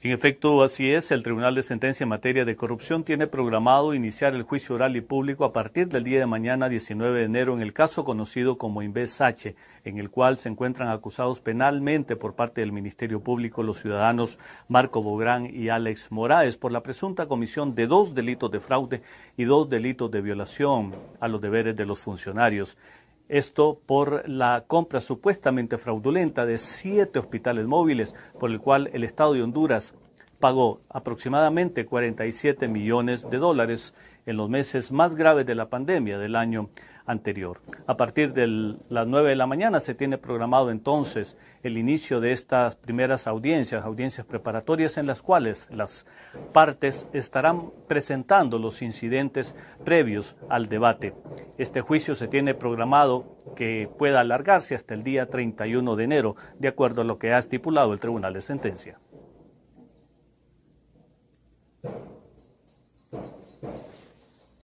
En efecto, así es, el Tribunal de Sentencia en materia de corrupción tiene programado iniciar el juicio oral y público a partir del día de mañana 19 de enero en el caso conocido como inves en el cual se encuentran acusados penalmente por parte del Ministerio Público los ciudadanos Marco Bográn y Alex Moraes por la presunta comisión de dos delitos de fraude y dos delitos de violación a los deberes de los funcionarios. Esto por la compra supuestamente fraudulenta de siete hospitales móviles, por el cual el Estado de Honduras pagó aproximadamente 47 millones de dólares en los meses más graves de la pandemia del año anterior. A partir de las 9 de la mañana se tiene programado entonces el inicio de estas primeras audiencias, audiencias preparatorias en las cuales las partes estarán presentando los incidentes previos al debate. Este juicio se tiene programado que pueda alargarse hasta el día 31 de enero, de acuerdo a lo que ha estipulado el Tribunal de Sentencia.